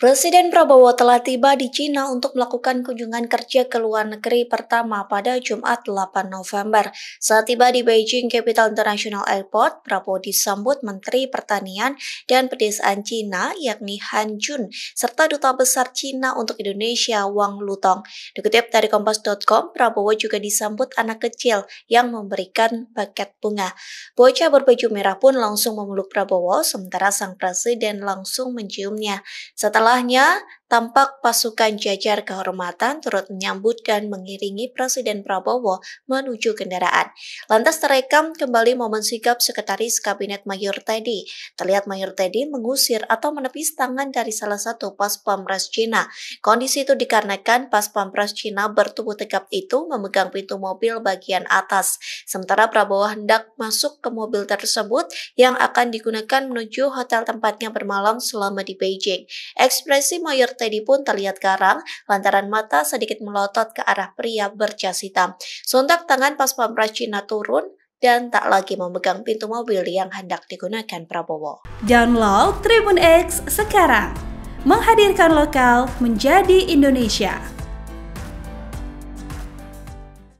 Presiden Prabowo telah tiba di Cina untuk melakukan kunjungan kerja ke luar negeri pertama pada Jumat 8 November. Saat tiba di Beijing Capital International Airport, Prabowo disambut Menteri Pertanian dan Pedesaan Cina yakni Han Jun serta Duta Besar Cina untuk Indonesia Wang Lutong. Dikutip dari kompas.com, Prabowo juga disambut anak kecil yang memberikan paket bunga. Bocah berbaju merah pun langsung memeluk Prabowo sementara sang presiden langsung menciumnya. Setelah Setelahnya, tampak pasukan jajar kehormatan turut menyambut dan mengiringi Presiden Prabowo menuju kendaraan. Lantas terekam kembali momen sikap Sekretaris Kabinet Mayor Teddy. Terlihat Mayor Teddy mengusir atau menepis tangan dari salah satu pas pampres Cina. Kondisi itu dikarenakan pas pampres Cina bertubuh tegap itu memegang pintu mobil bagian atas. Sementara Prabowo hendak masuk ke mobil tersebut yang akan digunakan menuju hotel tempatnya bermalam selama di Beijing. Ex Ekspresi Mayor Teddy pun terlihat garang lantaran mata sedikit melotot ke arah pria berjas hitam. Sontak tangan pas pampres Cina turun dan tak lagi memegang pintu mobil yang hendak digunakan Prabowo. Download Tribun X sekarang, menghadirkan lokal menjadi Indonesia.